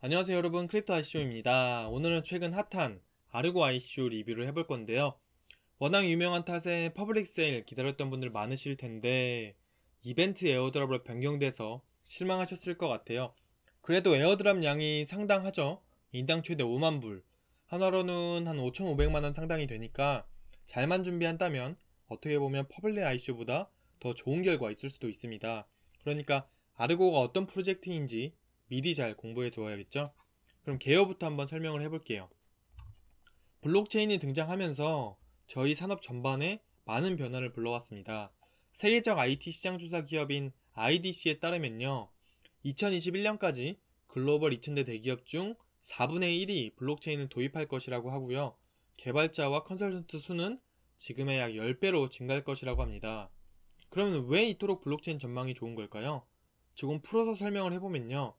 안녕하세요 여러분 크립토 아이 o 입니다 오늘은 최근 핫한 아르고 아이 o 리뷰를 해볼 건데요. 워낙 유명한 탓에 퍼블릭 세일 기다렸던 분들 많으실 텐데 이벤트 에어드랍으로 변경돼서 실망하셨을 것 같아요. 그래도 에어드랍 양이 상당하죠. 인당 최대 5만 불, 하나로는한 5,500만 원 상당이 되니까 잘만 준비한다면 어떻게 보면 퍼블릭 아이 o 보다더 좋은 결과 있을 수도 있습니다. 그러니까 아르고가 어떤 프로젝트인지 미리 잘 공부해 두어야겠죠? 그럼 개요부터 한번 설명을 해볼게요. 블록체인이 등장하면서 저희 산업 전반에 많은 변화를 불러왔습니다. 세계적 IT 시장 조사 기업인 IDC에 따르면요. 2021년까지 글로벌 2000대 대기업 중 4분의 1이 블록체인을 도입할 것이라고 하고요. 개발자와 컨설턴트 수는 지금의 약 10배로 증가할 것이라고 합니다. 그러면 왜 이토록 블록체인 전망이 좋은 걸까요? 조금 풀어서 설명을 해보면요.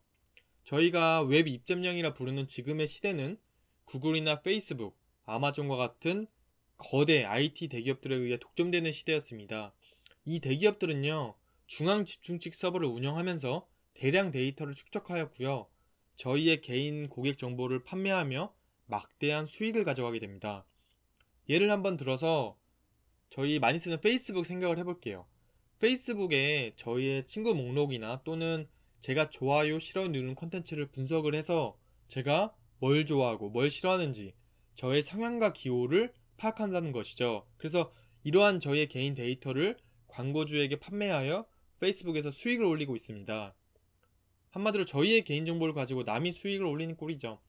저희가 웹 입점량이라 부르는 지금의 시대는 구글이나 페이스북, 아마존과 같은 거대 IT 대기업들에 의해 독점되는 시대였습니다. 이 대기업들은요, 중앙 집중식 서버를 운영하면서 대량 데이터를 축적하였고요. 저희의 개인 고객 정보를 판매하며 막대한 수익을 가져가게 됩니다. 예를 한번 들어서 저희 많이 쓰는 페이스북 생각을 해볼게요. 페이스북에 저희의 친구 목록이나 또는 제가 좋아요, 싫어 누르는 콘텐츠를 분석을 해서 제가 뭘 좋아하고 뭘 싫어하는지 저의 성향과 기호를 파악한다는 것이죠. 그래서 이러한 저의 개인 데이터를 광고주에게 판매하여 페이스북에서 수익을 올리고 있습니다. 한마디로 저희의 개인정보를 가지고 남이 수익을 올리는 꼴이죠.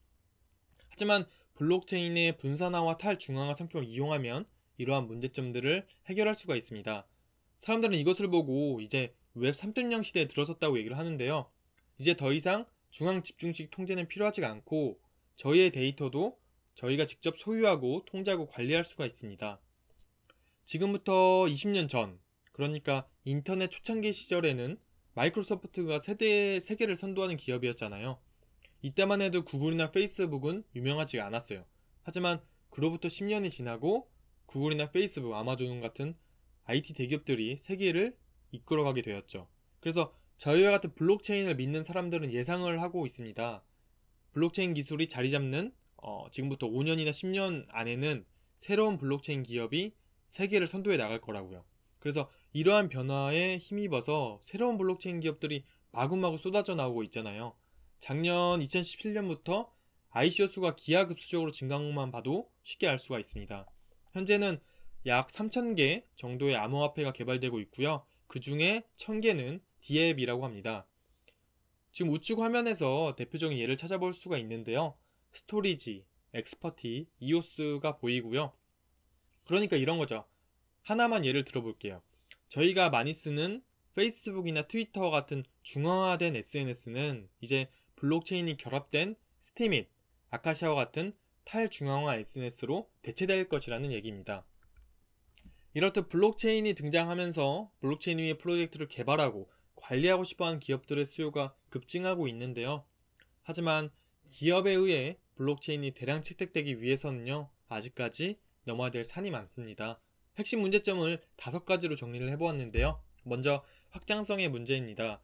하지만 블록체인의 분산화와 탈중앙화 성격을 이용하면 이러한 문제점들을 해결할 수가 있습니다. 사람들은 이것을 보고 이제 웹3.0 시대에 들어섰다고 얘기를 하는데요. 이제 더 이상 중앙 집중식 통제는 필요하지가 않고 저희의 데이터도 저희가 직접 소유하고 통제하고 관리할 수가 있습니다. 지금부터 20년 전, 그러니까 인터넷 초창기 시절에는 마이크로소프트가 세대, 세계를 선도하는 기업이었잖아요. 이때만 해도 구글이나 페이스북은 유명하지 않았어요. 하지만 그로부터 10년이 지나고 구글이나 페이스북, 아마존 같은 IT 대기업들이 세계를 이끌어가게 되었죠. 그래서 저희와 같은 블록체인을 믿는 사람들은 예상을 하고 있습니다. 블록체인 기술이 자리 잡는 어, 지금부터 5년이나 10년 안에는 새로운 블록체인 기업이 세계를 선도해 나갈 거라고요. 그래서 이러한 변화에 힘입어서 새로운 블록체인 기업들이 마구마구 쏟아져 나오고 있잖아요. 작년 2017년부터 ICO 수가 기하급수적으로 증가만 봐도 쉽게 알 수가 있습니다. 현재는 약 3,000개 정도의 암호화폐가 개발되고 있고요. 그 중에 천개는 D앱이라고 합니다. 지금 우측 화면에서 대표적인 예를 찾아볼 수가 있는데요. 스토리지, 엑스퍼티, 이오스가 보이고요. 그러니까 이런 거죠. 하나만 예를 들어볼게요. 저희가 많이 쓰는 페이스북이나 트위터 같은 중화화된 SNS는 이제 블록체인이 결합된 스팀 잇, 아카시아와 같은 탈중앙화 SNS로 대체될 것이라는 얘기입니다. 이렇듯 블록체인이 등장하면서 블록체인 위에 프로젝트를 개발하고 관리하고 싶어하는 기업들의 수요가 급증하고 있는데요. 하지만 기업에 의해 블록체인이 대량 채택되기 위해서는요, 아직까지 넘어야 될 산이 많습니다. 핵심 문제점을 다섯 가지로 정리를 해보았는데요. 먼저 확장성의 문제입니다.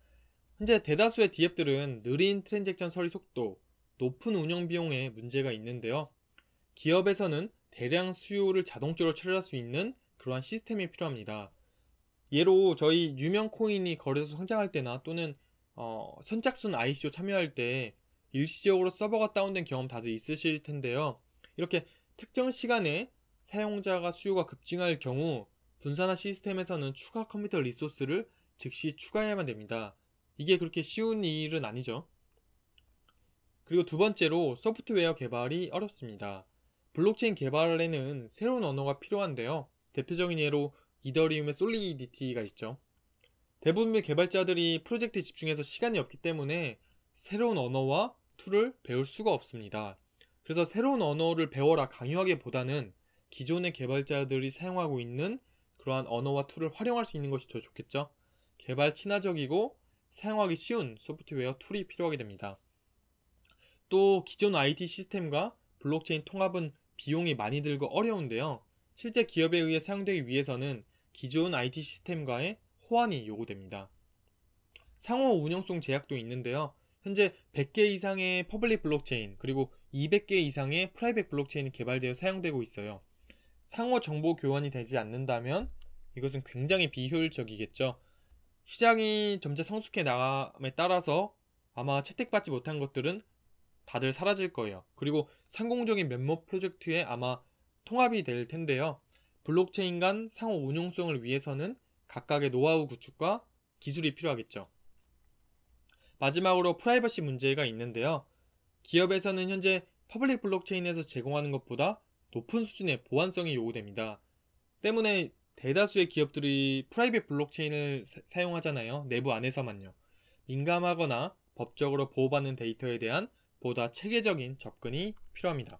현재 대다수의 d a 들은 느린 트랜잭션 처리 속도, 높은 운영 비용에 문제가 있는데요. 기업에서는 대량 수요를 자동적으로 처리할 수 있는 그러한 시스템이 필요합니다. 예로 저희 유명 코인이 거래소 상장할 때나 또는 어, 선착순 ICO 참여할 때 일시적으로 서버가 다운된 경험 다들 있으실 텐데요. 이렇게 특정 시간에 사용자가 수요가 급증할 경우 분산화 시스템에서는 추가 컴퓨터 리소스를 즉시 추가해야만 됩니다. 이게 그렇게 쉬운 일은 아니죠. 그리고 두 번째로 소프트웨어 개발이 어렵습니다. 블록체인 개발에는 새로운 언어가 필요한데요. 대표적인 예로 이더리움의 솔리디티가 있죠. 대부분의 개발자들이 프로젝트에 집중해서 시간이 없기 때문에 새로운 언어와 툴을 배울 수가 없습니다. 그래서 새로운 언어를 배워라 강요하기보다는 기존의 개발자들이 사용하고 있는 그러한 언어와 툴을 활용할 수 있는 것이 더 좋겠죠. 개발 친화적이고 사용하기 쉬운 소프트웨어 툴이 필요하게 됩니다. 또 기존 IT 시스템과 블록체인 통합은 비용이 많이 들고 어려운데요. 실제 기업에 의해 사용되기 위해서는 기존 IT 시스템과의 호환이 요구됩니다. 상호 운영성 제약도 있는데요. 현재 100개 이상의 퍼블릭 블록체인 그리고 200개 이상의 프라이빗 블록체인이 개발되어 사용되고 있어요. 상호 정보 교환이 되지 않는다면 이것은 굉장히 비효율적이겠죠. 시장이 점차 성숙해 나감에 따라서 아마 채택받지 못한 것들은 다들 사라질 거예요. 그리고 상공적인 면모 프로젝트에 아마 통합이 될 텐데요. 블록체인 간 상호 운용성을 위해서는 각각의 노하우 구축과 기술이 필요하겠죠. 마지막으로 프라이버시 문제가 있는데요. 기업에서는 현재 퍼블릭 블록체인에서 제공하는 것보다 높은 수준의 보안성이 요구됩니다. 때문에 대다수의 기업들이 프라이빗 블록체인을 사, 용하잖아요 내부 안에서만요. 민감하거나 법적으로 보호받는 데이터에 대한 보다 체계적인 접근이 필요합니다.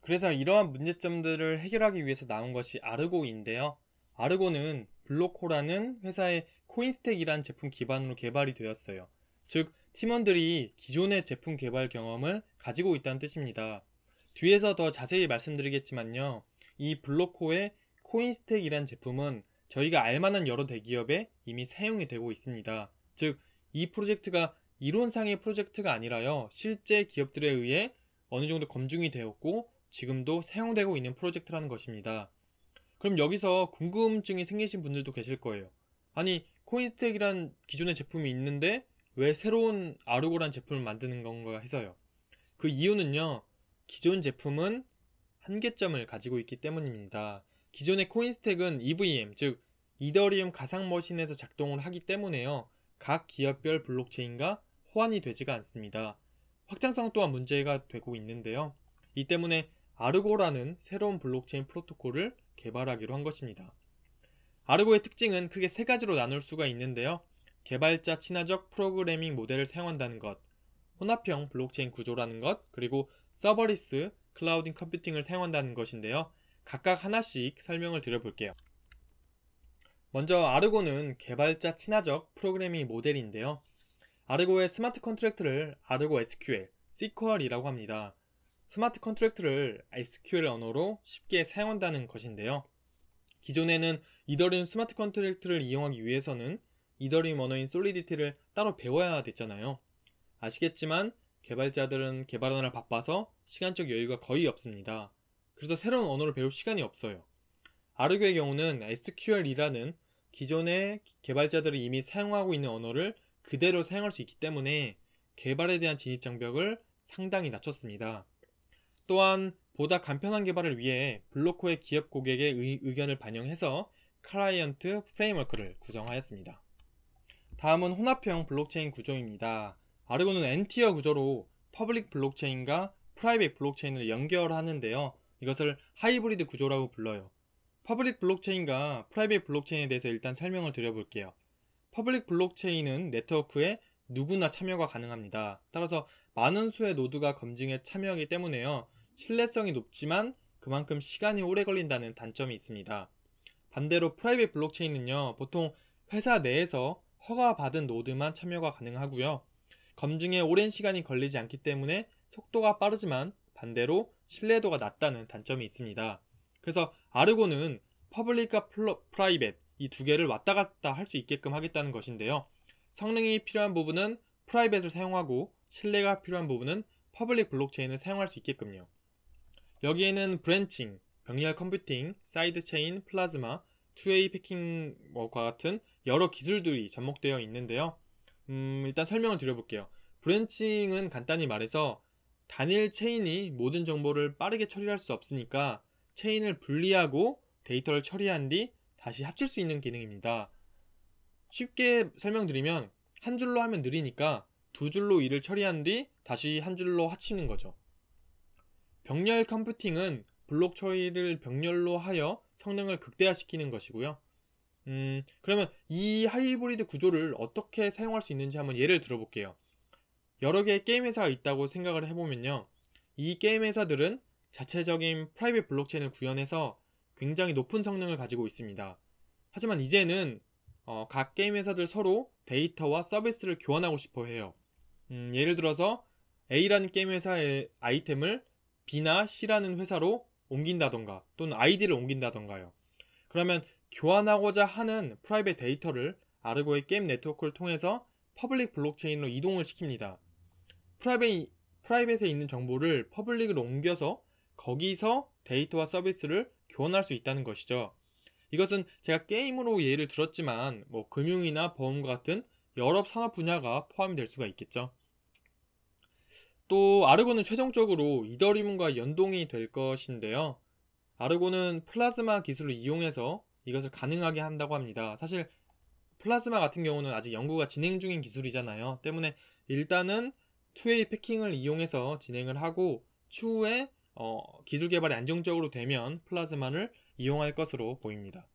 그래서 이러한 문제점들을 해결하기 위해서 나온 것이 아르고인데요. 아르고는 블로코라는 회사의 코인스택이란 제품 기반으로 개발이 되었어요. 즉, 팀원들이 기존의 제품 개발 경험을 가지고 있다는 뜻입니다. 뒤에서 더 자세히 말씀드리겠지만요. 이 블로코의 코인스택이란 제품은 저희가 알만한 여러 대기업에 이미 사용이 되고 있습니다. 즉, 이 프로젝트가 이론상의 프로젝트가 아니라요. 실제 기업들에 의해 어느 정도 검증이 되었고 지금도 사용되고 있는 프로젝트라는 것입니다. 그럼 여기서 궁금증이 생기신 분들도 계실 거예요. 아니 코인스택이란 기존의 제품이 있는데 왜 새로운 아르고란 제품을 만드는 건가 해서요. 그 이유는요. 기존 제품은 한계점을 가지고 있기 때문입니다. 기존의 코인스택은 EVM 즉 이더리움 가상머신에서 작동을 하기 때문에요. 각 기업별 블록체인과 호환이 되지가 않습니다. 확장성 또한 문제가 되고 있는데요. 이 때문에 아르고라는 새로운 블록체인 프로토콜을 개발하기로 한 것입니다. 아르고의 특징은 크게 세 가지로 나눌 수가 있는데요. 개발자 친화적 프로그래밍 모델을 사용한다는 것, 혼합형 블록체인 구조라는 것, 그리고 서버리스, 클라우딩 컴퓨팅을 사용한다는 것인데요. 각각 하나씩 설명을 드려볼게요. 먼저 아르고는 개발자 친화적 프로그래밍 모델인데요. 아르고의 스마트 컨트랙트를 아르고 SQL, SQL이라고 합니다. 스마트 컨트랙트를 SQL 언어로 쉽게 사용한다는 것인데요. 기존에는 이더리움 스마트 컨트랙트를 이용하기 위해서는 이더리움 언어인 솔리디티를 따로 배워야 됐잖아요. 아시겠지만 개발자들은 개발하느라 바빠서 시간적 여유가 거의 없습니다. 그래서 새로운 언어를 배울 시간이 없어요. 아르교의 경우는 SQL이라는 기존의 개발자들이 이미 사용하고 있는 언어를 그대로 사용할 수 있기 때문에 개발에 대한 진입 장벽을 상당히 낮췄습니다. 또한 보다 간편한 개발을 위해 블로코의 기업 고객의 의견을 반영해서 클라이언트 프레임워크를 구성하였습니다. 다음은 혼합형 블록체인 구조입니다. 아르고는 N티어 구조로 퍼블릭 블록체인과 프라이빗 블록체인을 연결하는데요. 이것을 하이브리드 구조라고 불러요. 퍼블릭 블록체인과 프라이빗 블록체인에 대해서 일단 설명을 드려볼게요. 퍼블릭 블록체인은 네트워크에 누구나 참여가 가능합니다. 따라서 많은 수의 노드가 검증에 참여하기 때문에요. 신뢰성이 높지만 그만큼 시간이 오래 걸린다는 단점이 있습니다. 반대로 프라이빗 블록체인은요, 보통 회사 내에서 허가받은 노드만 참여가 가능하고요. 검증에 오랜 시간이 걸리지 않기 때문에 속도가 빠르지만 반대로 신뢰도가 낮다는 단점이 있습니다. 그래서 아르고는 퍼블릭과 프라이빗 이 두 개를 왔다 갔다 할 수 있게끔 하겠다는 것인데요. 성능이 필요한 부분은 프라이빗을 사용하고 신뢰가 필요한 부분은 퍼블릭 블록체인을 사용할 수 있게끔요. 여기에는 브랜칭, 병렬 컴퓨팅, 사이드 체인, 플라즈마, 2A 이 패킹과 같은 여러 기술들이 접목되어 있는데요. 음, 일단 설명을 드려볼게요. 브랜칭은 간단히 말해서 단일 체인이 모든 정보를 빠르게 처리할 수 없으니까 체인을 분리하고 데이터를 처리한 뒤 다시 합칠 수 있는 기능입니다. 쉽게 설명드리면 한 줄로 하면 느리니까 두 줄로 일을 처리한 뒤 다시 한 줄로 합치는 거죠. 병렬 컴퓨팅은 블록 처리를 병렬로 하여 성능을 극대화시키는 것이고요. 음, 그러면 이 하이브리드 구조를 어떻게 사용할 수 있는지 한번 예를 들어볼게요. 여러 개의 게임 회사가 있다고 생각을 해보면요. 이 게임 회사들은 자체적인 프라이빗 블록체인을 구현해서 굉장히 높은 성능을 가지고 있습니다. 하지만 이제는 어, 각 게임 회사들 서로 데이터와 서비스를 교환하고 싶어 해요. 음, 예를 들어서 A라는 게임 회사의 아이템을 B나 C라는 회사로 옮긴다던가 또는 아이디를 옮긴다던가요. 그러면 교환하고자 하는 프라이빗 데이터를 아르고의 게임 네트워크를 통해서 퍼블릭 블록체인으로 이동을 시킵니다. 프라이빗, 프라이빗에 있는 정보를 퍼블릭으로 옮겨서 거기서 데이터와 서비스를 교환할 수 있다는 것이죠. 이것은 제가 게임으로 예를 들었지만 뭐 금융이나 보험과 같은 여러 산업 분야가 포함될 수가 있겠죠. 또아르곤은 최종적으로 이더리움과 연동이 될 것인데요. 아르곤은 플라즈마 기술을 이용해서 이것을 가능하게 한다고 합니다. 사실 플라즈마 같은 경우는 아직 연구가 진행 중인 기술이잖아요. 때문에 일단은 투웨이 패킹을 이용해서 진행을 하고 추후에 어, 기술 개발이 안정적으로 되면 플라즈마를 이용할 것으로 보입니다.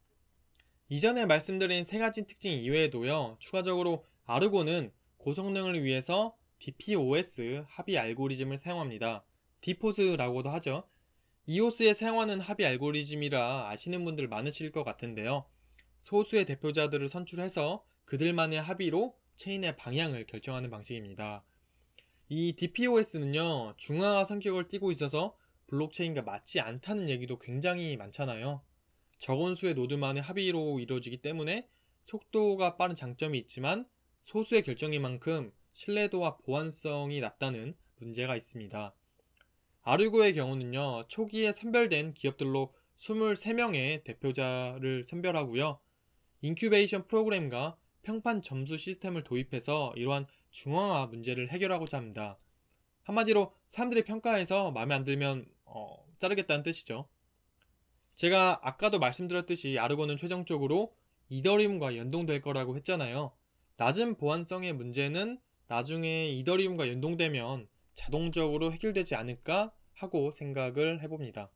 이전에 말씀드린 세 가지 특징 이외에도요. 추가적으로 아르곤은 고성능을 위해서 DPoS 합의 알고리즘을 사용합니다. d 디포즈라고도 하죠. EOS에 사용하는 합의 알고리즘이라 아시는 분들 많으실 것 같은데요. 소수의 대표자들을 선출해서 그들만의 합의로 체인의 방향을 결정하는 방식입니다. 이 DPoS는요, 중화 성격을 띠고 있어서 블록체인과 맞지 않다는 얘기도 굉장히 많잖아요. 적은 수의 노드만의 합의로 이루어지기 때문에 속도가 빠른 장점이 있지만 소수의 결정인 만큼 신뢰도와 보안성이 낮다는 문제가 있습니다. 아르고의 경우는요, 초기에 선별된 기업들로 23명의 대표자를 선별하고요, 인큐베이션 프로그램과 평판 점수 시스템을 도입해서 이러한 중앙화 문제를 해결하고자 합니다. 한마디로 사람들이 평가해서 마음에 안 들면 어, 자르겠다는 뜻이죠. 제가 아까도 말씀드렸듯이 아르고는 최종적으로 이더리움과 연동될 거라고 했잖아요. 낮은 보안성의 문제는 나중에 이더리움과 연동되면 자동적으로 해결되지 않을까 하고 생각을 해봅니다.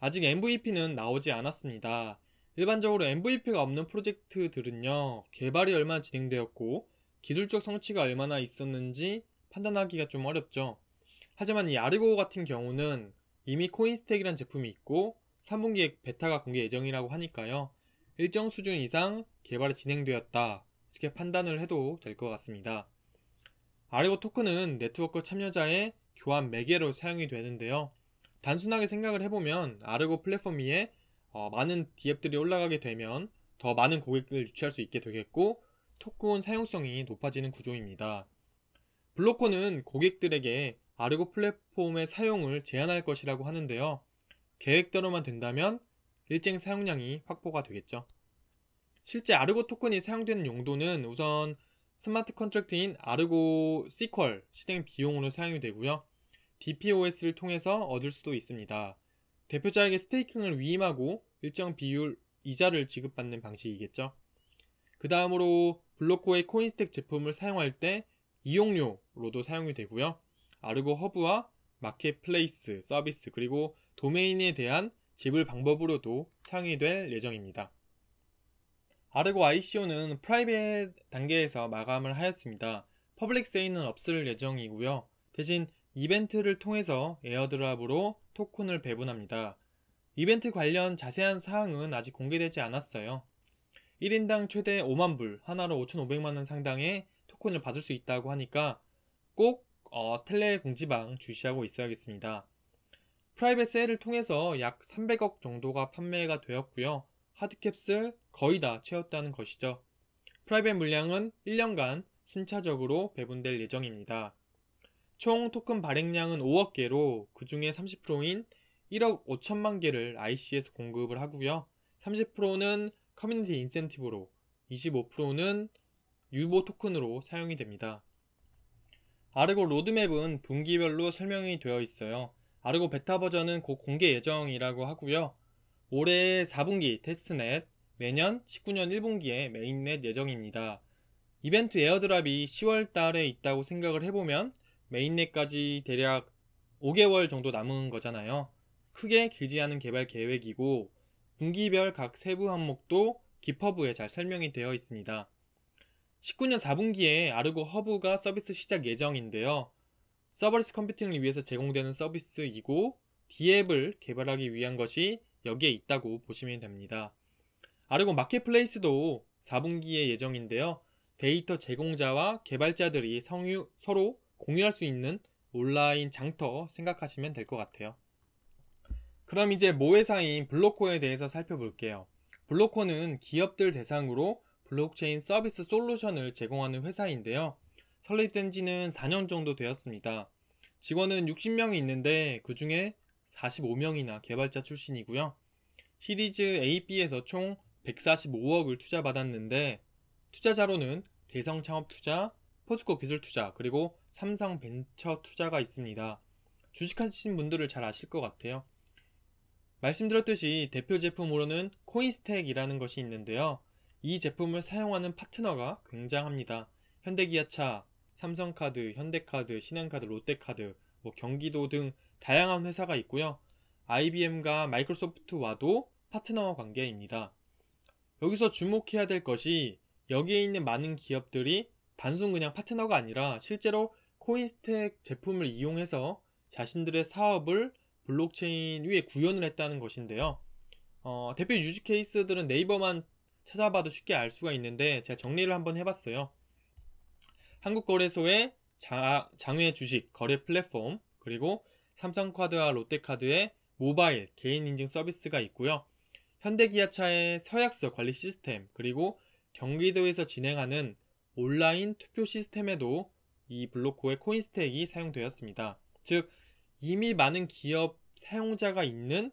아직 MVP는 나오지 않았습니다. 일반적으로 MVP가 없는 프로젝트들은요, 개발이 얼마나 진행되었고, 기술적 성취가 얼마나 있었는지 판단하기가 좀 어렵죠. 하지만 이 아르고 같은 경우는 이미 코인스택이란 제품이 있고, 3분기에 베타가 공개 예정이라고 하니까요, 일정 수준 이상 개발이 진행되었다 이렇게 판단을 해도 될 것 같습니다. 아르고 토큰은 네트워크 참여자의 교환 매개로 사용이 되는데요. 단순하게 생각을 해보면 아르고 플랫폼 위에 어, 많은 디앱들이 올라가게 되면 더 많은 고객을 유치할 수 있게 되겠고 토큰 사용성이 높아지는 구조입니다. 블록코는 고객들에게 아르고 플랫폼의 사용을 제한할 것이라고 하는데요. 계획대로만 된다면 일정 사용량이 확보가 되겠죠. 실제 아르고 토큰이 사용되는 용도는 우선 스마트 컨트랙트인 아르고 시퀄 실행 비용으로 사용이 되고요. DPoS를 통해서 얻을 수도 있습니다. 대표자에게 스테이킹을 위임하고 일정 비율 이자를 지급받는 방식이겠죠. 그 다음으로 블록코의 코인스택 제품을 사용할 때 이용료로도 사용이 되고요. 아르고 허브와 마켓플레이스 서비스 그리고 도메인에 대한 지불 방법으로도 사용이 될 예정입니다. 아르고 ICO는 프라이빗 단계에서 마감을 하였습니다. 퍼블릭 세일은 없을 예정이고요. 대신 이벤트를 통해서 에어드랍으로 토큰을 배분합니다. 이벤트 관련 자세한 사항은 아직 공개되지 않았어요. 1인당 최대 5만불, 하나로 5,500만원 상당의 토큰을 받을 수 있다고 하니까 꼭 어, 텔레 공지방 주시하고 있어야겠습니다. 프라이빗 세일을 통해서 약 300억 정도가 판매가 되었고요. 하드캡슬, 거의 다 채웠다는 것이죠. 프라이빗 물량은 1년간 순차적으로 배분될 예정입니다. 총 토큰 발행량은 5억 개로 그 중에 30%인 1억 5천만 개를 IC에서 공급을 하고요. 30%는 커뮤니티 인센티브로, 25%는 유보 토큰으로 사용이 됩니다. 아르고 로드맵은 분기별로 설명이 되어 있어요. 아르고 베타 버전은 곧 공개 예정이라고 하고요. 올해 4분기 테스트넷, 매년 19년 1분기에 메인넷 예정입니다. 이벤트 에어드랍이 10월 달에 있다고 생각을 해보면 메인넷까지 대략 5개월 정도 남은 거잖아요. 크게 길지 않은 개발 계획이고 분기별 각 세부 항목도 기퍼브에 잘 설명이 되어 있습니다. 19년 4분기에 아르고 허브가 서비스 시작 예정인데요. 서버리스 컴퓨팅을 위해서 제공되는 서비스이고 디앱을 개발하기 위한 것이 여기에 있다고 보시면 됩니다. 아르고 마켓플레이스도 4분기에 예정인데요. 데이터 제공자와 개발자들이 성유, 서로 공유할 수 있는 온라인 장터 생각하시면 될 것 같아요. 그럼 이제 모회사인 블로코에 대해서 살펴볼게요. 블로코는 기업들 대상으로 블록체인 서비스 솔루션을 제공하는 회사인데요. 설립된 지는 4년 정도 되었습니다. 직원은 60명이 있는데 그 중에 45명이나 개발자 출신이고요. 시리즈 A, B에서 총 145억을 투자받았는데 투자자로는 대성창업투자, 포스코 기술투자, 그리고 삼성벤처투자가 있습니다. 주식하신 분들을 잘 아실 것 같아요. 말씀드렸듯이 대표 제품으로는 코인스택이라는 것이 있는데요. 이 제품을 사용하는 파트너가 굉장합니다. 현대기아차, 삼성카드, 현대카드, 신한카드, 롯데카드, 뭐 경기도 등 다양한 회사가 있고요. IBM과 마이크로소프트와도 파트너 관계입니다. 여기서 주목해야 될 것이 여기에 있는 많은 기업들이 단순 그냥 파트너가 아니라 실제로 코인스택 제품을 이용해서 자신들의 사업을 블록체인 위에 구현을 했다는 것인데요. 어, 대표 유지 케이스들은 네이버만 찾아봐도 쉽게 알 수가 있는데 제가 정리를 한번 해봤어요. 한국거래소의 장외 주식 거래 플랫폼 그리고 삼성카드와 롯데카드의 모바일 개인인증 서비스가 있고요. 현대기아차의 서약서 관리 시스템 그리고 경기도에서 진행하는 온라인 투표 시스템에도 이 블록코의 코인스택이 사용되었습니다. 즉 이미 많은 기업 사용자가 있는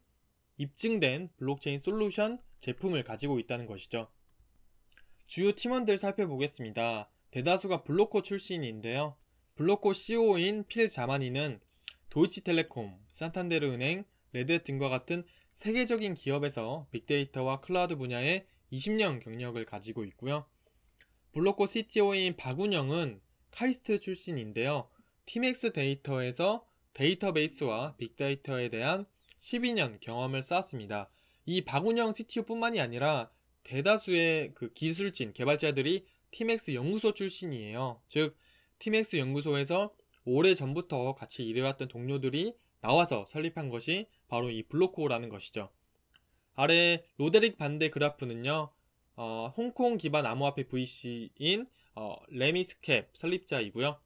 입증된 블록체인 솔루션 제품을 가지고 있다는 것이죠. 주요 팀원들 살펴보겠습니다. 대다수가 블록코 출신인데요. 블록코 CEO인 필자만이는 도이치텔레콤, 산탄데르은행, 레드 등과 같은 세계적인 기업에서 빅데이터와 클라우드 분야에 20년 경력을 가지고 있고요. 블록코 CTO인 박운영은 카이스트 출신인데요. 팀엑스 데이터에서 데이터베이스와 빅데이터에 대한 12년 경험을 쌓았습니다. 이 박운영 CTO뿐만이 아니라 대다수의 그 기술진 개발자들이 팀엑스 연구소 출신이에요. 즉 팀엑스 연구소에서 오래 전부터 같이 일해왔던 동료들이 나와서 설립한 것이 바로 이 블록호라는 것이죠. 아래 로데릭 반대 그래프는요. 어, 홍콩 기반 암호화폐 VC인 어, 레미스캡 설립자이고요.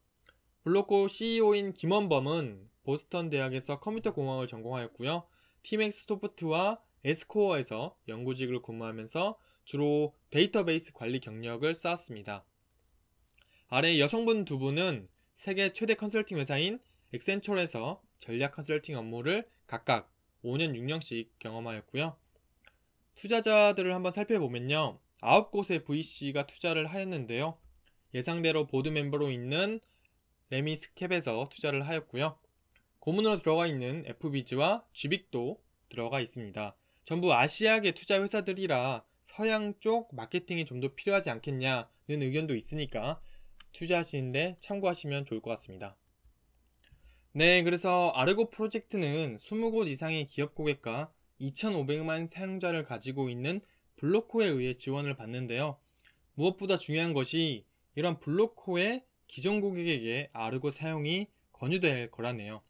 블록호 CEO인 김원범은 보스턴 대학에서 컴퓨터 공학을 전공하였고요. 팀엑스 소프트와 에스코어에서 연구직을 근무하면서 주로 데이터베이스 관리 경력을 쌓았습니다. 아래 여성분 두 분은 세계 최대 컨설팅 회사인 엑센철에서 전략 컨설팅 업무를 각각 5년 6년씩 경험하였고요. 투자자들을 한번 살펴보면요. 9곳의 VC가 투자를 하였는데요. 예상대로 보드 멤버로 있는 레미스캡에서 투자를 하였고요. 고문으로 들어가 있는 FBG와 GBIC도 들어가 있습니다. 전부 아시아계 투자 회사들이라 서양 쪽 마케팅이 좀 더 필요하지 않겠냐는 의견도 있으니까 투자하시는데 참고하시면 좋을 것 같습니다. 네, 그래서 아르고 프로젝트는 20곳 이상의 기업 고객과 2,500만 사용자를 가지고 있는 블록코에 의해 지원을 받는데요. 무엇보다 중요한 것이 이런 블록코의 기존 고객에게 아르고 사용이 권유될 거라네요.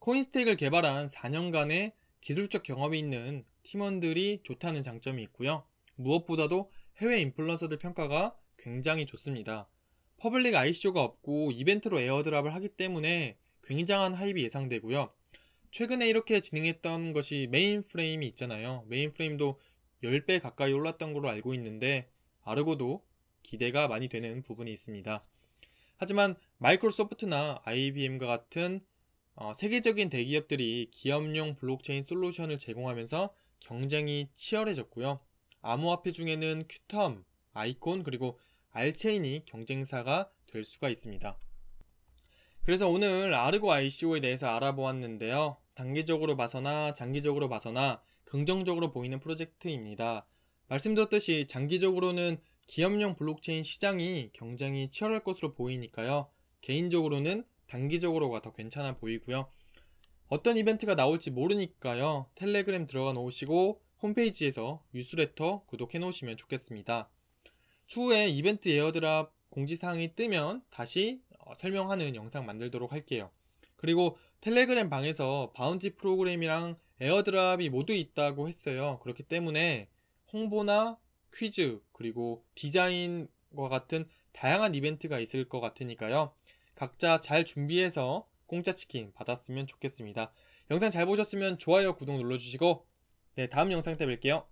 코인스택을 개발한 4년간의 기술적 경험이 있는 팀원들이 좋다는 장점이 있고요. 무엇보다도 해외 인플루언서들 평가가 굉장히 좋습니다. 퍼블릭 ICO가 없고 이벤트로 에어드랍을 하기 때문에 굉장한 하입이 예상되고요. 최근에 이렇게 진행했던 것이 메인프레임이 있잖아요. 메인프레임도 10배 가까이 올랐던 걸로 알고 있는데 아르고도 기대가 많이 되는 부분이 있습니다. 하지만 마이크로소프트나 IBM과 같은 어, 세계적인 대기업들이 기업용 블록체인 솔루션을 제공하면서 경쟁이 치열해졌고요. 암호화폐 중에는 큐텀, 아이콘 그리고 알체인이 경쟁사가 될 수가 있습니다. 그래서 오늘 아르고 ICO에 대해서 알아보았는데요. 단기적으로 봐서나 장기적으로 봐서나 긍정적으로 보이는 프로젝트입니다. 말씀드렸듯이 장기적으로는 기업용 블록체인 시장이 굉장히 치열할 것으로 보이니까요. 개인적으로는 단기적으로가 더 괜찮아 보이고요. 어떤 이벤트가 나올지 모르니까요. 텔레그램 들어가 놓으시고 홈페이지에서 뉴스레터 구독해 놓으시면 좋겠습니다. 추후에 이벤트 에어드랍 공지사항이 뜨면 다시 어, 설명하는 영상 만들도록 할게요. 그리고 텔레그램 방에서 바운티 프로그램이랑 에어드랍이 모두 있다고 했어요. 그렇기 때문에 홍보나 퀴즈 그리고 디자인과 같은 다양한 이벤트가 있을 것 같으니까요. 각자 잘 준비해서 공짜 치킨 받았으면 좋겠습니다. 영상 잘 보셨으면 좋아요, 구독 눌러주시고 네 다음 영상 때 뵐게요.